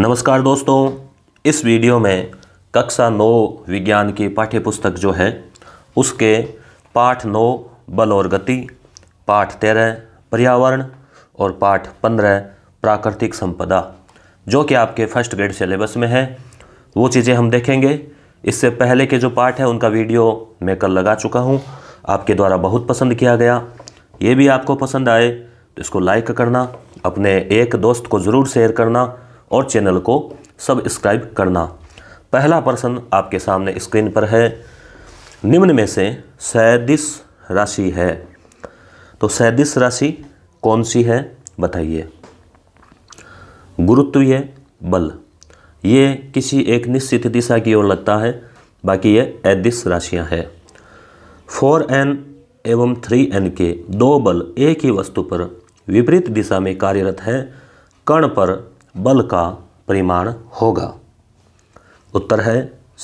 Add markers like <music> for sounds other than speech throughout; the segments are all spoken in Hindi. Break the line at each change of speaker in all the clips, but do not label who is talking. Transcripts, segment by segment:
नमस्कार दोस्तों इस वीडियो में कक्षा नौ विज्ञान की पाठ्य पुस्तक जो है उसके पाठ नौ बल और गति पाठ तेरह पर्यावरण और पाठ पंद्रह प्राकृतिक संपदा जो कि आपके फर्स्ट ग्रेड सिलेबस में है वो चीज़ें हम देखेंगे इससे पहले के जो पाठ है उनका वीडियो मैं कल लगा चुका हूँ आपके द्वारा बहुत पसंद किया गया ये भी आपको पसंद आए तो इसको लाइक करना अपने एक दोस्त को ज़रूर शेयर करना और चैनल को सब्सक्राइब करना पहला प्रश्न आपके सामने स्क्रीन पर है निम्न में से सैदिश राशि है तो सैदिश राशि कौन सी है बताइए गुरुत्व ये बल ये किसी एक निश्चित दिशा की ओर लगता है बाकी ये एदिश राशियां हैं फोर एन एवं थ्री एन के दो बल एक ही वस्तु पर विपरीत दिशा में कार्यरत है कण पर बल का परिमाण होगा उत्तर है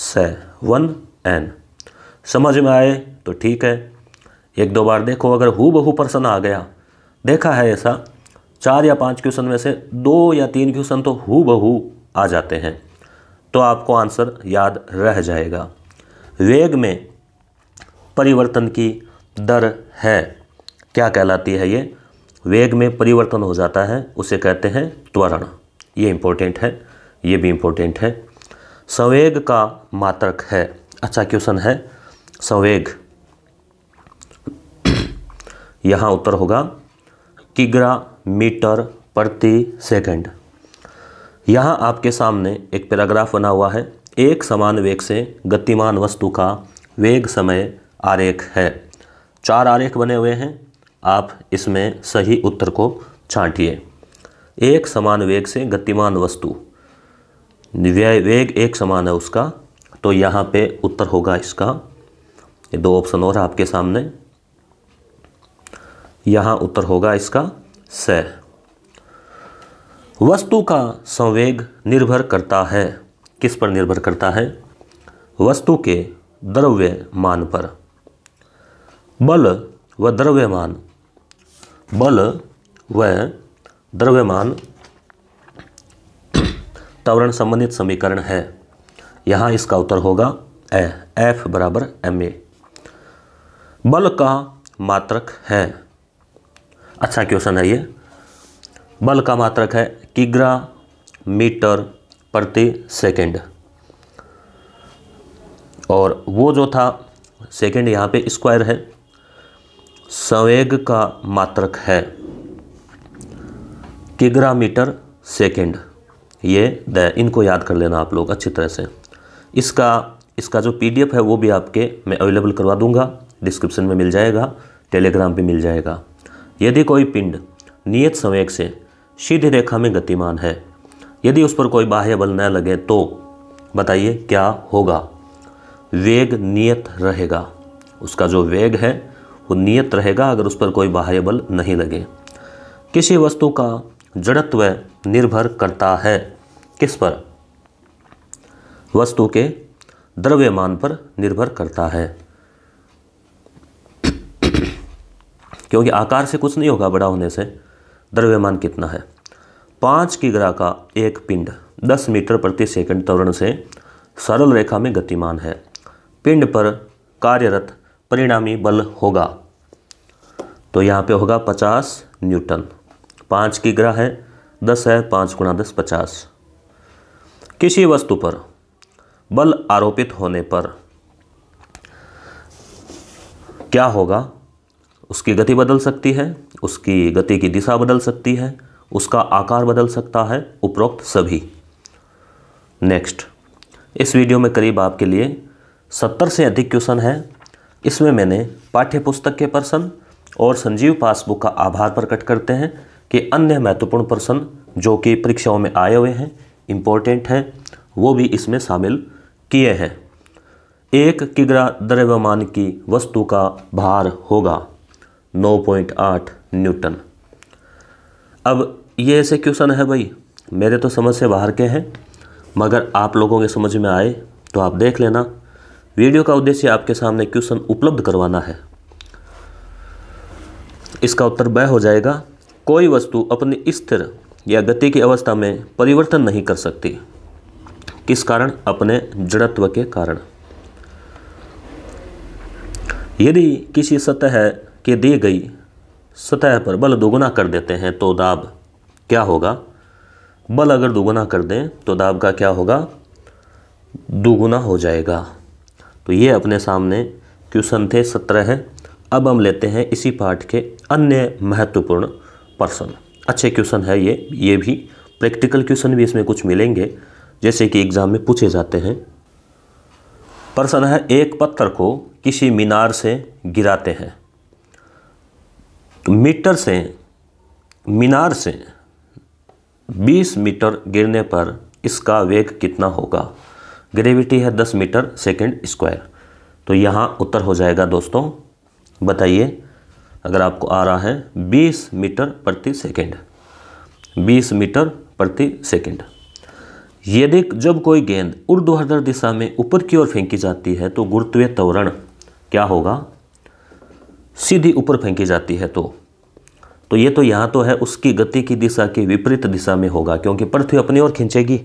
स वन एन समझ में आए तो ठीक है एक दो बार देखो अगर हु बहू प्रश्न आ गया देखा है ऐसा चार या पांच क्वेश्चन में से दो या तीन क्वेश्चन तो हु बहु आ जाते हैं तो आपको आंसर याद रह जाएगा वेग में परिवर्तन की दर है क्या कहलाती है ये वेग में परिवर्तन हो जाता है उसे कहते हैं त्वरण ये इम्पोर्टेंट है ये भी इम्पोर्टेंट है संवेग का मात्रक है अच्छा क्वेश्चन है संवेग <clears throat> यहाँ उत्तर होगा किग्रा मीटर प्रति सेकंड यहाँ आपके सामने एक पैराग्राफ बना हुआ है एक समान वेग से गतिमान वस्तु का वेग समय आरेख है चार आरेख बने हुए हैं आप इसमें सही उत्तर को छांटिए एक समान वेग से गतिमान वस्तु व्यय वेग एक समान है उसका तो यहाँ पे उत्तर होगा इसका ये दो ऑप्शन और आपके सामने यहाँ उत्तर होगा इसका स वस्तु का संवेग निर्भर करता है किस पर निर्भर करता है वस्तु के द्रव्यमान पर बल व द्रव्यमान बल व द्रव्यमान त्वरण संबंधित समीकरण है यहाँ इसका उत्तर होगा ए एफ बराबर एम ए बल का मात्रक है अच्छा क्वेश्चन है ये बल का मात्रक है किग्रा मीटर प्रति सेकंड और वो जो था सेकंड यहाँ पे स्क्वायर है संवेग का मात्रक है किग्रामीटर सेकेंड ये द इनको याद कर लेना आप लोग अच्छी तरह से इसका इसका जो पी है वो भी आपके मैं अवेलेबल करवा दूंगा डिस्क्रिप्शन में मिल जाएगा टेलीग्राम पे मिल जाएगा यदि कोई पिंड नियत संवेग से सीधी रेखा में गतिमान है यदि उस पर कोई बाह्य बल न लगे तो बताइए क्या होगा वेग नियत रहेगा उसका जो वेग है वो नियत रहेगा अगर उस पर कोई बाह्य बल नहीं लगे किसी वस्तु का जड़त्व निर्भर करता है किस पर वस्तु के द्रव्यमान पर निर्भर करता है <clears throat> क्योंकि आकार से कुछ नहीं होगा बड़ा होने से द्रव्यमान कितना है पाँच किग्रा का एक पिंड दस मीटर प्रति सेकंड त्वरण से सरल रेखा में गतिमान है पिंड पर कार्यरत परिणामी बल होगा तो यहाँ पे होगा पचास न्यूटन पाँच की ग्रह है दस है पाँच गुणा दस पचास किसी वस्तु पर बल आरोपित होने पर क्या होगा उसकी गति बदल सकती है उसकी गति की दिशा बदल सकती है उसका आकार बदल सकता है उपरोक्त सभी नेक्स्ट इस वीडियो में करीब आपके लिए सत्तर से अधिक क्वेश्चन है इसमें मैंने पाठ्य पुस्तक के प्रश्न और संजीव पासबुक का आभार प्रकट करते हैं कि अन्य महत्वपूर्ण प्रश्न जो कि परीक्षाओं में आए हुए हैं इम्पोर्टेंट हैं वो भी इसमें शामिल किए हैं एक किग्रा द्रव्यमान की वस्तु का भार होगा 9.8 न्यूटन अब ये ऐसे क्वेश्चन है भाई मेरे तो समझ से बाहर के हैं मगर आप लोगों के समझ में आए तो आप देख लेना वीडियो का उद्देश्य आपके सामने क्वेश्चन उपलब्ध करवाना है इसका उत्तर वह हो जाएगा कोई वस्तु अपनी स्थिर या गति की अवस्था में परिवर्तन नहीं कर सकती किस कारण अपने जड़त्व के कारण यदि किसी सतह के दी गई सतह पर बल दोगुना कर देते हैं तो दाब क्या होगा बल अगर दोगुना कर दें तो दाब का क्या होगा दोगुना हो जाएगा तो ये अपने सामने क्वेश्चन थे सत्रह हैं अब हम लेते हैं इसी पाठ के अन्य महत्वपूर्ण पर्सन अच्छे क्वेश्चन है ये ये भी प्रैक्टिकल क्वेश्चन भी इसमें कुछ मिलेंगे जैसे कि एग्ज़ाम में पूछे जाते हैं प्रश्न है एक पत्थर को किसी मीनार से गिराते हैं मीटर से मीनार से 20 मीटर गिरने पर इसका वेग कितना होगा ग्रेविटी है 10 मीटर सेकंड स्क्वायर तो यहाँ उत्तर हो जाएगा दोस्तों बताइए अगर आपको आ रहा है 20 मीटर प्रति सेकंड 20 मीटर प्रति सेकंड यदि जब कोई गेंद ऊर्ध्वाधर दिशा में ऊपर की ओर फेंकी जाती है तो गुरुत्वीय त्वरण क्या होगा सीधी ऊपर फेंकी जाती है तो तो ये तो यहाँ तो है उसकी गति की दिशा के विपरीत दिशा में होगा क्योंकि पृथ्वी अपनी ओर खींचेगी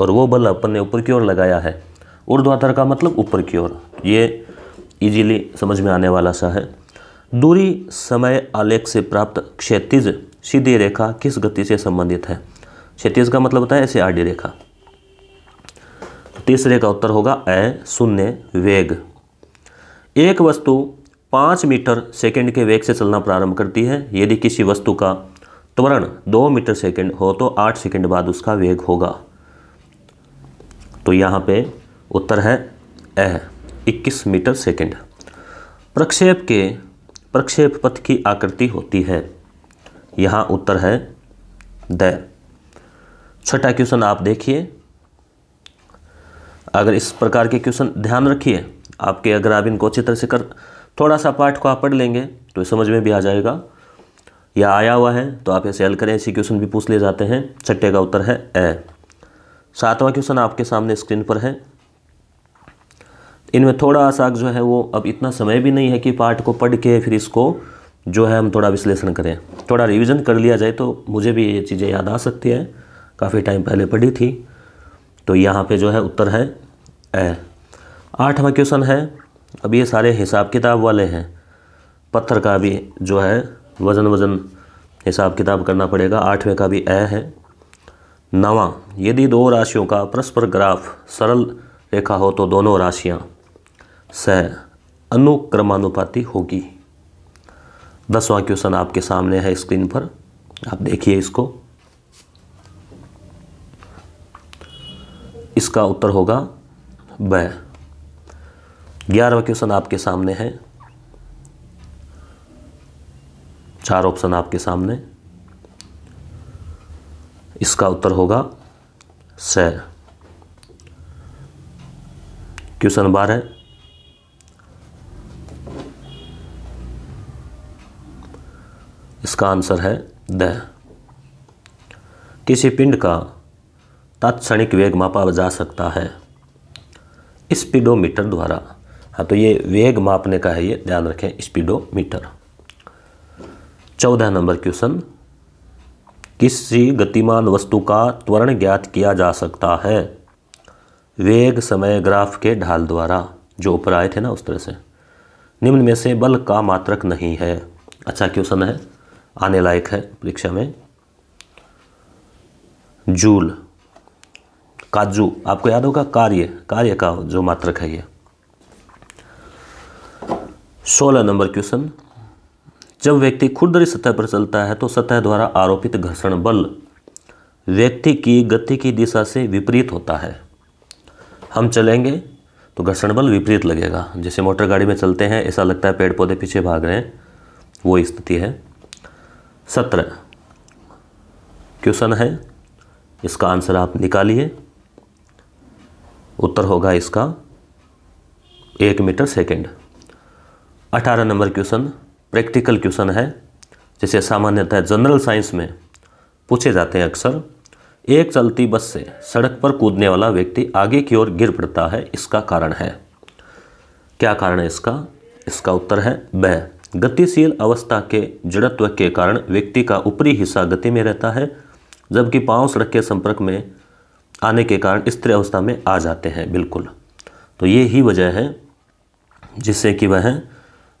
और वो बल अपन ने ऊपर की ओर लगाया है ऊर्ध्वाधर का मतलब ऊपर की ओर ये इजीली समझ में आने वाला सा है दूरी समय आलेख से प्राप्त क्षैतिज सीधी रेखा किस गति से संबंधित है क्षैतिज का मतलब होता है ऐसे आडी रेखा तीसरे का उत्तर होगा ए शून्य वेग एक वस्तु पाँच मीटर सेकंड के वेग से चलना प्रारंभ करती है यदि किसी वस्तु का त्वरण दो मीटर सेकंड हो तो आठ सेकंड बाद उसका वेग होगा तो यहाँ पे उत्तर है ए इक्कीस मीटर सेकंड प्रक्षेप के प्रक्षेप पथ की आकृति होती है यहाँ उत्तर है द छठा क्वेश्चन आप देखिए अगर इस प्रकार के क्वेश्चन ध्यान रखिए आपके अगर आप इनको अच्छी तरह से कर थोड़ा सा पाठ को आप पढ़ लेंगे तो समझ में भी आ जाएगा या आया हुआ है तो आप ऐसे हल करें ऐसे क्वेश्चन भी पूछ ले जाते हैं छठे का उत्तर है ए सातवां क्वेश्चन आपके सामने स्क्रीन पर है इनमें थोड़ा सा जो है वो अब इतना समय भी नहीं है कि पाठ को पढ़ के फिर इसको जो है हम थोड़ा विश्लेषण करें थोड़ा रिविज़न कर लिया जाए तो मुझे भी ये चीज़ें याद आ सकती हैं काफ़ी टाइम पहले पढ़ी थी तो यहाँ पे जो है उत्तर है ए आठवां क्वेश्चन है अब ये सारे हिसाब किताब वाले हैं पत्थर का भी जो है वज़न वज़न हिसाब किताब करना पड़ेगा आठवें का भी ए है नवा यदि दो राशियों का परस्पर ग्राफ सरल रेखा हो तो दोनों राशियाँ स अनुक्रमानुपाति होगी दसवां क्वेश्चन आपके सामने है स्क्रीन पर आप देखिए इसको इसका उत्तर होगा ब ग्यारहवा क्वेश्चन आपके सामने है चार ऑप्शन आपके सामने इसका उत्तर होगा स क्वेश्चन बारह इसका आंसर है द किसी पिंड का तात्क्षणिक वेग मापा जा सकता है स्पीडोमीटर द्वारा हाँ तो ये वेग मापने का है ये ध्यान रखें स्पीडोमीटर चौदह नंबर क्वेश्चन किसी गतिमान वस्तु का त्वरण ज्ञात किया जा सकता है वेग समय ग्राफ के ढाल द्वारा जो ऊपर आए थे ना उस तरह से निम्न में से बल का मात्रक नहीं है अच्छा क्वेश्चन है आने लायक है परीक्षा में जूल काजू आपको याद होगा कार्य कार्य का जो मात्र है ये सोलह नंबर क्वेश्चन जब व्यक्ति खुरदरी सतह पर चलता है तो सतह द्वारा आरोपित घर्षण बल व्यक्ति की गति की दिशा से विपरीत होता है हम चलेंगे तो घर्षण बल विपरीत लगेगा जैसे मोटर गाड़ी में चलते हैं ऐसा लगता है पेड़ पौधे पीछे भाग रहे हैं वो स्थिति है सत्रह क्वेश्चन है इसका आंसर आप निकालिए उत्तर होगा इसका एक मीटर सेकंड अठारह नंबर क्वेश्चन प्रैक्टिकल क्वेश्चन है जिसे सामान्यतः जनरल साइंस में पूछे जाते हैं अक्सर एक चलती बस से सड़क पर कूदने वाला व्यक्ति आगे की ओर गिर पड़ता है इसका कारण है क्या कारण है इसका इसका उत्तर है ब गतिशील अवस्था के जड़त्व के कारण व्यक्ति का ऊपरी हिस्सा गति में रहता है जबकि पांव सड़क के संपर्क में आने के कारण स्त्री अवस्था में आ जाते हैं बिल्कुल तो ये ही वजह है जिससे कि वह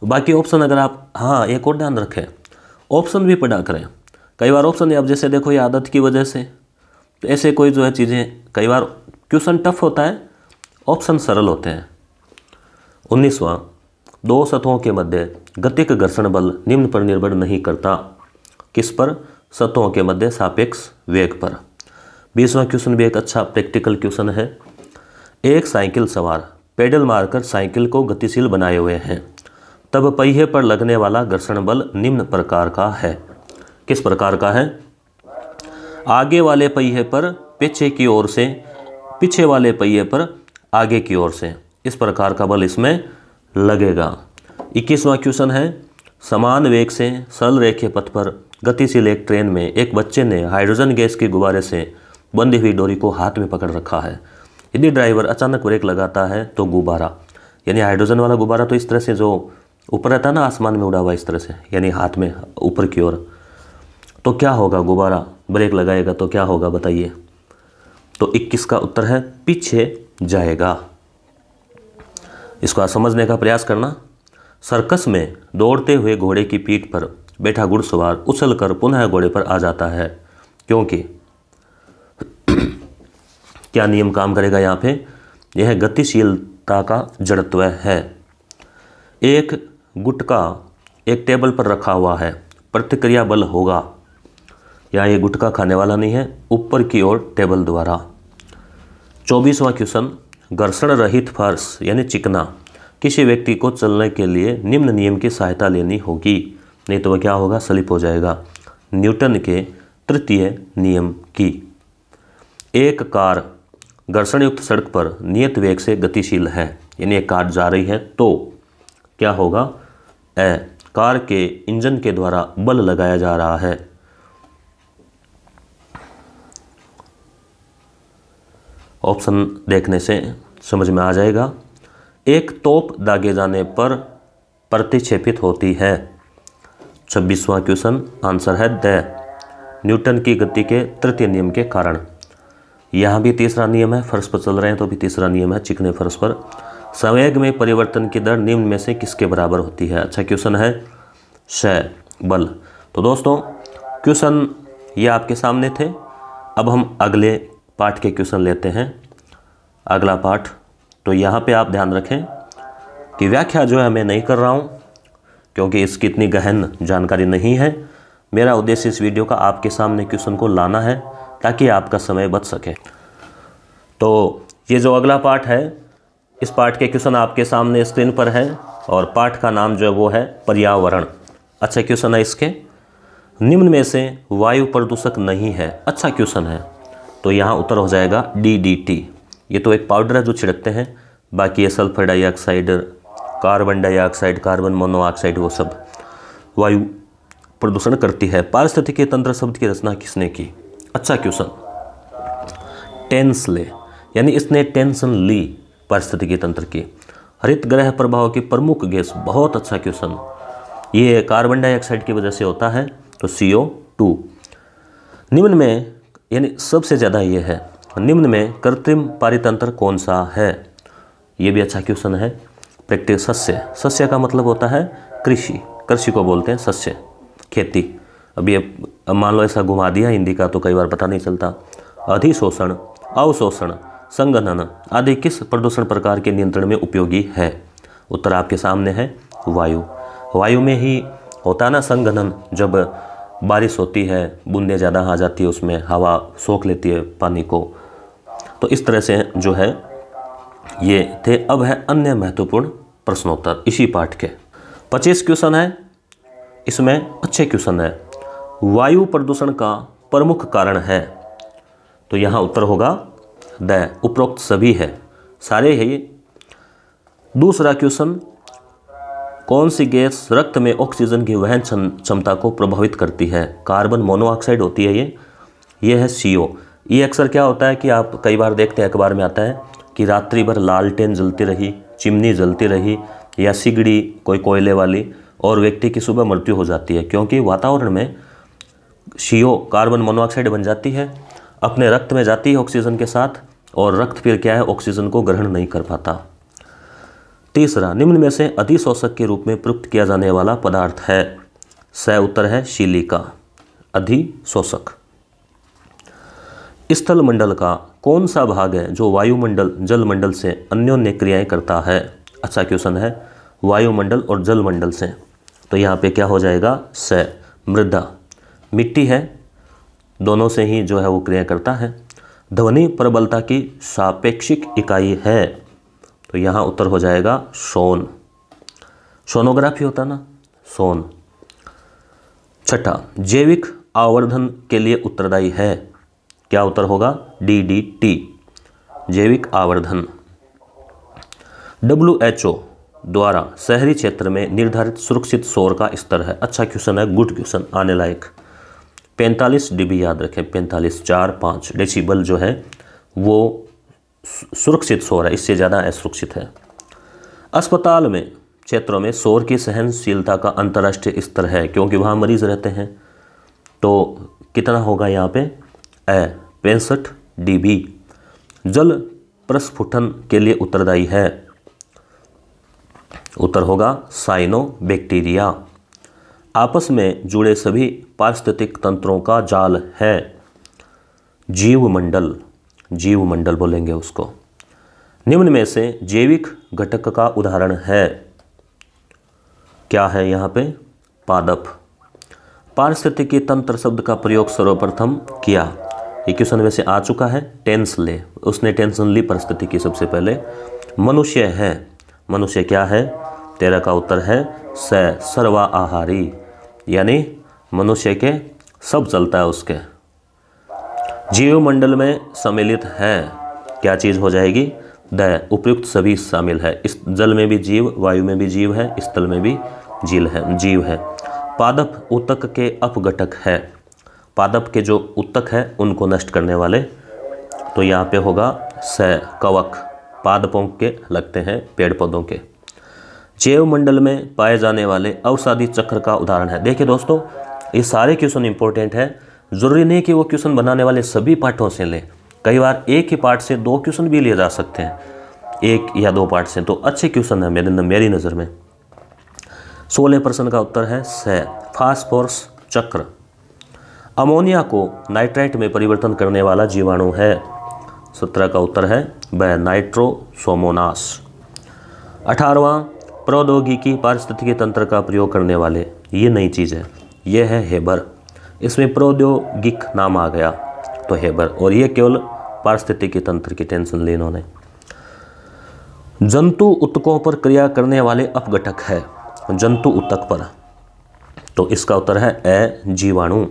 बाकी ऑप्शन अगर आप हाँ एक और ध्यान रखें ऑप्शन भी पढ़ा करें कई बार ऑप्शन आप अब जैसे देखो ये आदत की वजह से तो ऐसे कोई जो है चीज़ें कई बार क्वेश्चन टफ होता है ऑप्शन सरल होते हैं उन्नीसवा दो सतहों के मध्य गतिक घर्षण बल निम्न पर निर्भर नहीं करता किस पर सतहों के मध्य सापेक्ष वेग पर बीसवा क्वेश्चन भी एक अच्छा प्रैक्टिकल क्वेश्चन है एक साइकिल सवार पेडल मारकर साइकिल को गतिशील बनाए हुए हैं तब पहिए पर लगने वाला घर्षण बल निम्न प्रकार का है किस प्रकार का है आगे वाले पहिए पर पीछे की ओर से पीछे वाले पहिए पर आगे की ओर से इस प्रकार का बल इसमें लगेगा इक्कीसवां क्वेश्चन है समान वेग से सरल रेखीय पथ पर गतिशील एक ट्रेन में एक बच्चे ने हाइड्रोजन गैस के गुब्बारे से बंधी हुई डोरी को हाथ में पकड़ रखा है यदि ड्राइवर अचानक ब्रेक लगाता है तो गुब्बारा यानी हाइड्रोजन वाला गुब्बारा तो इस तरह से जो ऊपर रहता है ना आसमान में उड़ा हुआ इस तरह से यानी हाथ में ऊपर की ओर तो क्या होगा गुब्बारा ब्रेक लगाएगा तो क्या होगा बताइए तो 21 का उत्तर है पीछे जाएगा इसको समझने का प्रयास करना सर्कस में दौड़ते हुए घोड़े की पीठ पर बैठा घुड़सवार उछल कर पुनः घोड़े पर आ जाता है क्योंकि क्या नियम काम करेगा यहाँ पे यह गतिशीलता का जड़त्व है एक गुटका एक टेबल पर रखा हुआ है प्रतिक्रिया बल होगा या ये गुटका खाने वाला नहीं है ऊपर की ओर टेबल द्वारा चौबीसवा क्वेश्चन घर्षण रहित फर्श यानी चिकना किसी व्यक्ति को चलने के लिए निम्न नियम की सहायता लेनी होगी नहीं तो वह क्या होगा स्लिप हो जाएगा न्यूटन के तृतीय नियम की एक कार घर्षण युक्त सड़क पर नियत वेग से गतिशील है यानी एक कार जा रही है तो क्या होगा ए कार के इंजन के द्वारा बल लगाया जा रहा है ऑप्शन देखने से समझ में आ जाएगा एक तोप दागे जाने पर प्रतिक्षेपित होती है छब्बीसवां क्वेश्चन आंसर है द न्यूटन की गति के तृतीय नियम के कारण यहाँ भी तीसरा नियम है फर्श पर चल रहे हैं तो भी तीसरा नियम है चिकने फर्श पर संवेग में परिवर्तन की दर निम्न में से किसके बराबर होती है अच्छा क्वेश्चन है श बल तो दोस्तों क्वेश्चन ये आपके सामने थे अब हम अगले पाठ के क्वेश्चन लेते हैं अगला पाठ तो यहाँ पे आप ध्यान रखें कि व्याख्या जो है मैं नहीं कर रहा हूँ क्योंकि इसकी इतनी गहन जानकारी नहीं है मेरा उद्देश्य इस वीडियो का आपके सामने क्वेश्चन को लाना है ताकि आपका समय बच सके तो ये जो अगला पाठ है इस पाठ के क्वेश्चन आपके सामने स्क्रीन पर है और पाठ का नाम जो है वो है पर्यावरण अच्छा क्वेश्चन है इसके निम्न में से वायु प्रदूषक नहीं है अच्छा क्वेश्चन है तो यहाँ उत्तर हो जाएगा डी डी टी ये तो एक पाउडर है जो छिड़कते हैं बाकी ये sulphur dioxide carbon dioxide carbon monoxide वो सब वायु प्रदूषण करती है पारिस्थितिकीय तंत्र शब्द की रचना किसने की अच्छा क्वेश्चन टेंस ले यानी इसने टेंशन ली पारिस्थितिकीय तंत्र की हरित ग्रह प्रभाव की प्रमुख गैस बहुत अच्छा क्वेश्चन ये कार्बन डाइऑक्साइड की वजह से होता है तो सी ओ टू निम्न में यानी सबसे ज़्यादा ये है निम्न में कृत्रिम पारितंत्र कौन सा है ये भी अच्छा क्वेश्चन है प्रैक्टिस सस्य सस्य का मतलब होता है कृषि कृषि को बोलते हैं सस्य खेती अब ये मान लो ऐसा घुमा दिया हिंदी का तो कई बार पता नहीं चलता अधिशोषण अवशोषण संगणन आदि किस प्रदूषण प्रकार के नियंत्रण में उपयोगी है उत्तर आपके सामने है वायु वायु में ही होता ना संगणन जब बारिश होती है बूंदें ज़्यादा आ जाती है उसमें हवा सोख लेती है पानी को तो इस तरह से जो है ये थे अब है अन्य महत्वपूर्ण प्रश्नोत्तर इसी पाठ के पच्चीस क्वेश्चन है इसमें अच्छे क्वेश्चन है वायु प्रदूषण का प्रमुख कारण है तो यहाँ उत्तर होगा द उपरोक्त सभी है सारे ही दूसरा क्वेश्चन कौन सी गैस रक्त में ऑक्सीजन की वहन क्षमता को प्रभावित करती है कार्बन मोनोऑक्साइड होती है ये ये है सी ओ ये अक्सर क्या होता है कि आप कई बार देखते हैं अखबार में आता है कि रात्रि भर लालटेन जलती रही चिमनी जलती रही या सिगड़ी कोई कोयले वाली और व्यक्ति की सुबह मृत्यु हो जाती है क्योंकि वातावरण में शीओ कार्बन मोनोऑक्साइड बन जाती है अपने रक्त में जाती है ऑक्सीजन के साथ और रक्त फिर क्या है ऑक्सीजन को ग्रहण नहीं कर पाता तीसरा निम्न में से अधिशोषक के रूप में प्रयुक्त किया जाने वाला पदार्थ है स उत्तर है शिलिका अधिशोषक स्थल मंडल का कौन सा भाग है जो वायुमंडल जलमंडल से अन्योन्य क्रियाएं करता है अच्छा क्वेश्चन है वायुमंडल और जलमंडल से तो यहाँ पे क्या हो जाएगा स मृदा मिट्टी है दोनों से ही जो है वो क्रिया करता है ध्वनि प्रबलता की सापेक्षिक इकाई है तो यहाँ उत्तर हो जाएगा सोन सोनोग्राफी होता ना सोन छठा जैविक आवर्धन के लिए उत्तरदायी है क्या उत्तर होगा डी डी टी जैविक आवर्धन डब्ल्यू एच ओ द्वारा शहरी क्षेत्र में निर्धारित सुरक्षित शोर का स्तर है अच्छा क्वेश्चन है गुड क्वेश्चन आने लायक पैंतालीस डीबी याद रखें पैंतालीस चार पाँच डेसीबल जो है वो सुरक्षित शोर है इससे ज़्यादा असुरक्षित है अस्पताल में क्षेत्रों में शोर की सहनशीलता का अंतर्राष्ट्रीय स्तर है क्योंकि वहाँ मरीज रहते हैं तो कितना होगा यहाँ पे ए पैंसठ डी जल प्रस्फुटन के लिए उत्तरदायी है उत्तर होगा साइनो बैक्टीरिया आपस में जुड़े सभी पारिस्थितिक तंत्रों का जाल है जीवमंडल जीव मंडल बोलेंगे उसको निम्न में से जैविक घटक का उदाहरण है क्या है यहाँ पे पादप पारिस्थितिकी तंत्र शब्द का प्रयोग सर्वप्रथम किया ये क्वेश्चन वैसे आ चुका है टेंस ले उसने टेंशन ली परिस्थिति की सबसे पहले मनुष्य है मनुष्य क्या है तेरह का उत्तर है स सर्वा आहारी यानी मनुष्य के सब चलता है उसके जीवमंडल में सम्मिलित है क्या चीज़ हो जाएगी द उपयुक्त सभी शामिल है इस जल में भी जीव वायु में भी जीव है स्थल में भी जील है जीव है पादप उतक के अपघटक है पादप के जो उत्तक है उनको नष्ट करने वाले तो यहाँ पे होगा स कवक पादपों के लगते हैं पेड़ पौधों के जैव मंडल में पाए जाने वाले अवसादी चक्र का उदाहरण है देखिए दोस्तों ये सारे क्वेश्चन इंपॉर्टेंट है ज़रूरी नहीं कि वो क्वेश्चन बनाने वाले सभी पार्टों से लें कई बार एक ही पार्ट से दो क्वेश्चन भी लिए जा सकते हैं एक या दो पार्ट से तो अच्छे क्वेश्चन है मेरे मेरी नज़र में सोलह प्रश्न का उत्तर है स फास्फोर्स चक्र अमोनिया को नाइट्राइट में परिवर्तन करने वाला जीवाणु है सत्रह का उत्तर है ब नाइट्रोसोमोनास अठारवा प्रौद्योगिकी पारिस्थितिकी तंत्र का प्रयोग करने वाले ये नई चीज़ है यह है हेबर इसमें प्रौद्योगिक नाम आ गया तो हेबर और ये केवल पारिस्थितिक तंत्र की टेंशन ली इन्होंने जंतु उत्तकों पर क्रिया करने वाले अपघटक है जंतु उत्तक पर तो इसका उत्तर है ए जीवाणु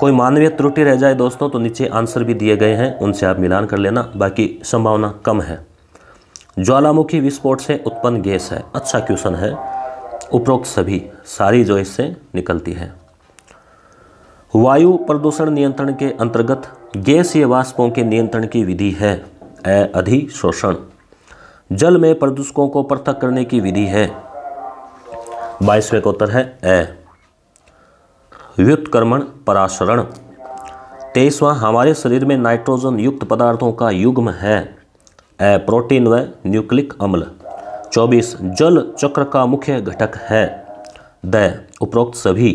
कोई मानवीय त्रुटि रह जाए दोस्तों तो नीचे आंसर भी दिए गए हैं उनसे आप मिलान कर लेना बाकी संभावना कम है ज्वालामुखी विस्फोट से उत्पन्न गैस है अच्छा क्वेश्चन है उपरोक्त सभी सारी जो इससे निकलती है वायु प्रदूषण नियंत्रण के अंतर्गत गैस या वाष्पों के नियंत्रण की विधि है ए अधिशोषण जल में प्रदूषकों को पृथक करने की विधि है बाईसवें का उत्तर है ए व्युत्क्रमण पराशरण तेईसवा हमारे शरीर में नाइट्रोजन युक्त पदार्थों का युग्म है ए प्रोटीन व न्यूक्लिक अम्ल चौबीस जल चक्र का मुख्य घटक है द उपरोक्त सभी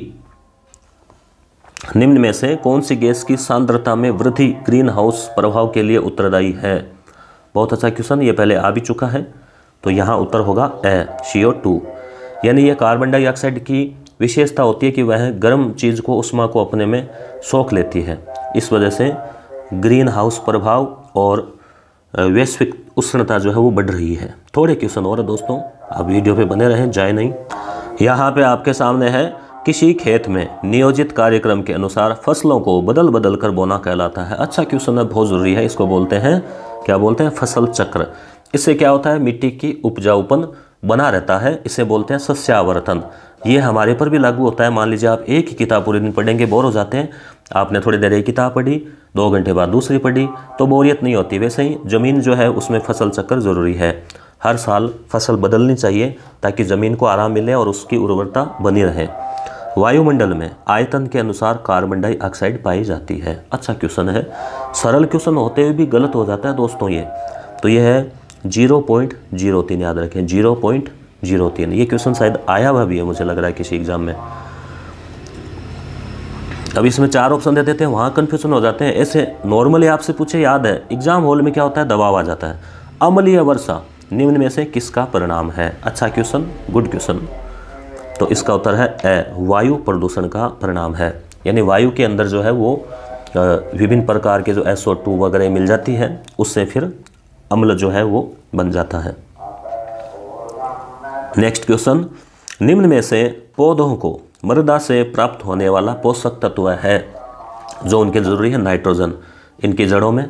निम्न में से कौन सी गैस की सांद्रता में वृद्धि ग्रीन हाउस प्रभाव के लिए उत्तरदायी है बहुत अच्छा क्वेश्चन ये पहले आ भी चुका है तो यहाँ उत्तर होगा ए सी टू यानी यह कार्बन डाइऑक्साइड की विशेषता होती है कि वह गर्म चीज़ को उष्मा को अपने में सोख लेती है इस वजह से ग्रीन हाउस प्रभाव और वैश्विक उष्णता जो है वो बढ़ रही है थोड़े क्वेश्चन और है दोस्तों आप वीडियो पे बने रहें जाए नहीं यहाँ पे आपके सामने है किसी खेत में नियोजित कार्यक्रम के अनुसार फसलों को बदल बदल कर बोना कहलाता है अच्छा क्वेश्चन है बहुत ज़रूरी है इसको बोलते हैं क्या बोलते हैं फसल चक्र इससे क्या होता है मिट्टी की उपजाऊपन बना रहता है इसे बोलते हैं सस्यावर्तन ये हमारे पर भी लागू होता है मान लीजिए आप एक ही किताब पूरे दिन पढ़ेंगे बोर हो जाते हैं आपने थोड़ी देर एक किताब पढ़ी दो घंटे बाद दूसरी पढ़ी तो बोरियत नहीं होती वैसे ही ज़मीन जो है उसमें फसल चक्कर ज़रूरी है हर साल फसल बदलनी चाहिए ताकि ज़मीन को आराम मिले और उसकी उर्वरता बनी रहे वायुमंडल में आयतन के अनुसार कार्बन डाइऑक्साइड पाई जाती है अच्छा क्वेश्चन है सरल क्वेश्चन होते हुए भी गलत हो जाता है दोस्तों ये तो ये है जीरो पॉइंट जीरो तीन याद रखें जीरो पॉइंट जीरो तीन ये क्वेश्चन शायद आया हुआ भी है मुझे लग रहा है किसी एग्जाम में अब इसमें चार ऑप्शन दे देते हैं वहाँ कन्फ्यूजन हो जाते हैं ऐसे नॉर्मली आपसे पूछे याद है एग्जाम हॉल में क्या होता है दबाव आ जाता है अमलीय वर्षा निम्न में से किसका परिणाम है अच्छा क्वेश्चन गुड क्वेश्चन तो इसका उत्तर है ए वायु प्रदूषण का परिणाम है यानी वायु के अंदर जो है वो विभिन्न प्रकार के जो एस वगैरह मिल जाती है उससे फिर अम्ल जो है वो बन जाता है नेक्स्ट क्वेश्चन निम्न में से पौधों को मृदा से प्राप्त होने वाला पोषक तत्व है जो उनके जरूरी है नाइट्रोजन इनकी जड़ों में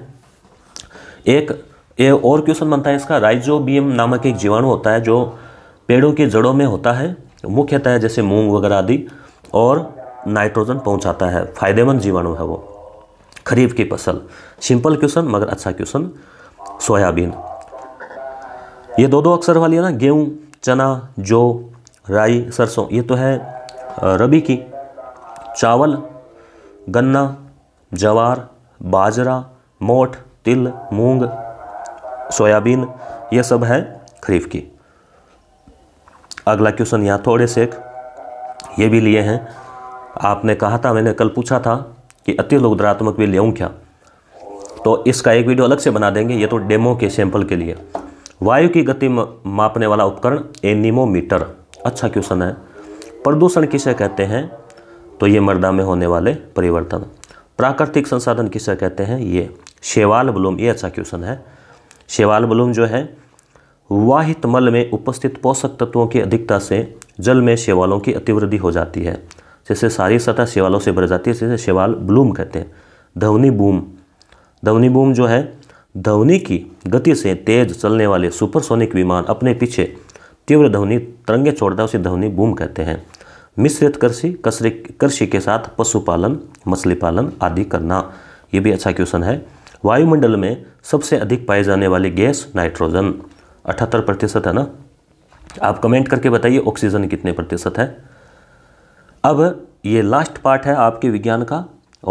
एक ये और क्वेश्चन बनता है इसका राइजोबियम नामक एक जीवाणु होता है जो पेड़ों की जड़ों में होता है तो मुख्यतः जैसे मूंग वगैरह आदि और नाइट्रोजन पहुंचाता है फायदेमंद जीवाणु है वो खरीफ की फसल सिंपल क्वेश्चन मगर अच्छा क्वेश्चन सोयाबीन ये दो दो अक्षर वाली है ना गेहूँ चना जौ राई सरसों ये तो है रबी की चावल गन्ना जवार बाजरा मोठ तिल मूंग सोयाबीन ये सब है खरीफ की अगला क्वेश्चन यहाँ थोड़े से एक ये भी लिए हैं आपने कहा था मैंने कल पूछा था कि अतिलोकधरात्मक भी लेऊँ क्या तो इसका एक वीडियो अलग से बना देंगे ये तो डेमो के सैंपल के लिए वायु की गति मापने वाला उपकरण एनिमोमीटर अच्छा क्वेश्चन है प्रदूषण किसे कहते हैं तो ये मर्दा में होने वाले परिवर्तन प्राकृतिक संसाधन किसे कहते हैं ये शेवाल ब्लूम ये अच्छा क्वेश्चन है शेवाल ब्लूम जो है वाहित मल में उपस्थित पोषक तत्वों की अधिकता से जल में शेवालों की अतिवृद्धि हो जाती है जैसे सारी सतह शैवालों से भर जाती है जैसे शेवाल ब्लूम कहते हैं धवनी बूम धवनी बूम जो है धवनी की गति से तेज चलने वाले सुपरसोनिक विमान अपने पीछे तीव्र ध्वनि तरंगे छोड़ता है उसे ध्वनि बूम कहते हैं मिश्रित कृषि कसरे कृषि के साथ पशुपालन मछली पालन आदि करना ये भी अच्छा क्वेश्चन है वायुमंडल में सबसे अधिक पाए जाने वाली गैस नाइट्रोजन अठहत्तर प्रतिशत है ना आप कमेंट करके बताइए ऑक्सीजन कितने प्रतिशत है अब ये लास्ट पार्ट है आपके विज्ञान का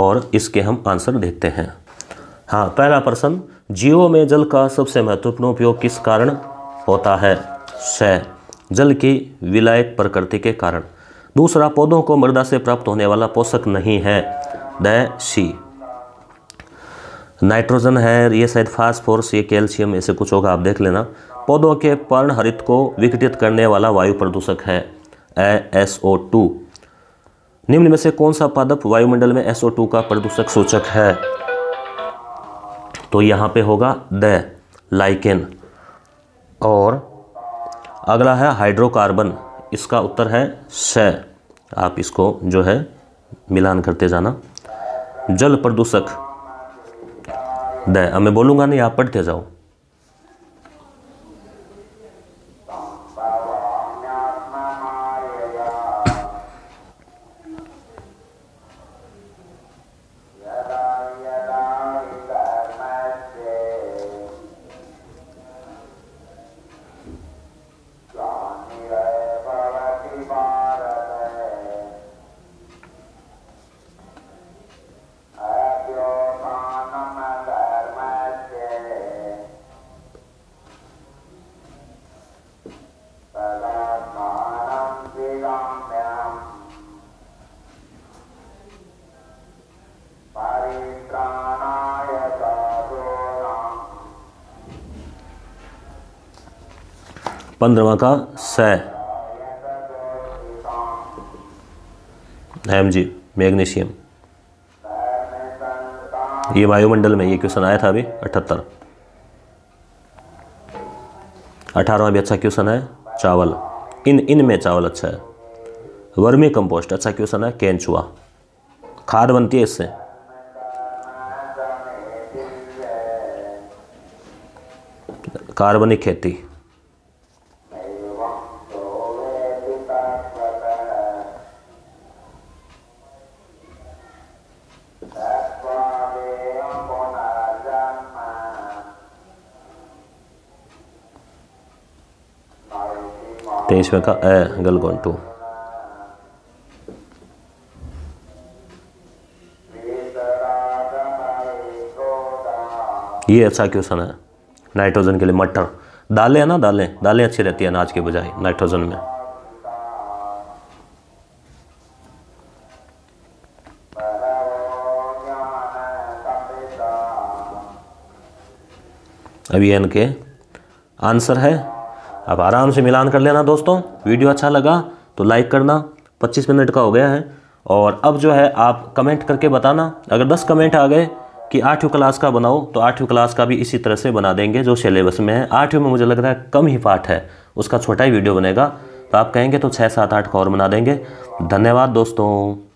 और इसके हम आंसर देखते हैं हाँ पहला प्रश्न जीवों में जल का सबसे महत्वपूर्ण उपयोग किस कारण होता है स जल की विलायक प्रकृति के कारण दूसरा पौधों को मृदा से प्राप्त होने वाला पोषक नहीं है द सी नाइट्रोजन है ये शायद फास्फोरस ये कैल्शियम ऐसे कुछ होगा आप देख लेना पौधों के पर्ण हरित को विघटित करने वाला वायु प्रदूषक है ए निम्न में से कौन सा पादप वायुमंडल में टू का प्रदूषक सूचक है तो यहाँ पे होगा द लाइकेन और अगला है हाइड्रोकार्बन इसका उत्तर है स आप इसको जो है मिलान करते जाना जल प्रदूषक द मैं बोलूँगा नहीं आप पढ़ते जाओ पंद्रवा का स एम जी मैग्नीशियम ये वायुमंडल में ये क्वेश्चन आया था अभी अठहत्तर अठारहवा भी अच्छा क्वेश्चन है चावल इन इन में चावल अच्छा है वर्मी कंपोस्ट अच्छा क्वेश्चन है केंचुआ खाद बनती है इससे कार्बनिक खेती में का ए गल टू ये अच्छा क्वेश्चन है नाइट्रोजन के लिए मटर दालें है ना दालें दालें अच्छी रहती है अनाज के बजाय नाइट्रोजन में अभी एन इनके आंसर है आप आराम से मिलान कर लेना दोस्तों वीडियो अच्छा लगा तो लाइक करना 25 मिनट का हो गया है और अब जो है आप कमेंट करके बताना अगर 10 कमेंट आ गए कि आठवीं क्लास का बनाओ तो आठवीं क्लास का भी इसी तरह से बना देंगे जो सिलेबस में है आठवीं में मुझे लग रहा है कम ही पाठ है उसका छोटा ही वीडियो बनेगा तो आप कहेंगे तो छः सात आठ का और बना देंगे धन्यवाद दोस्तों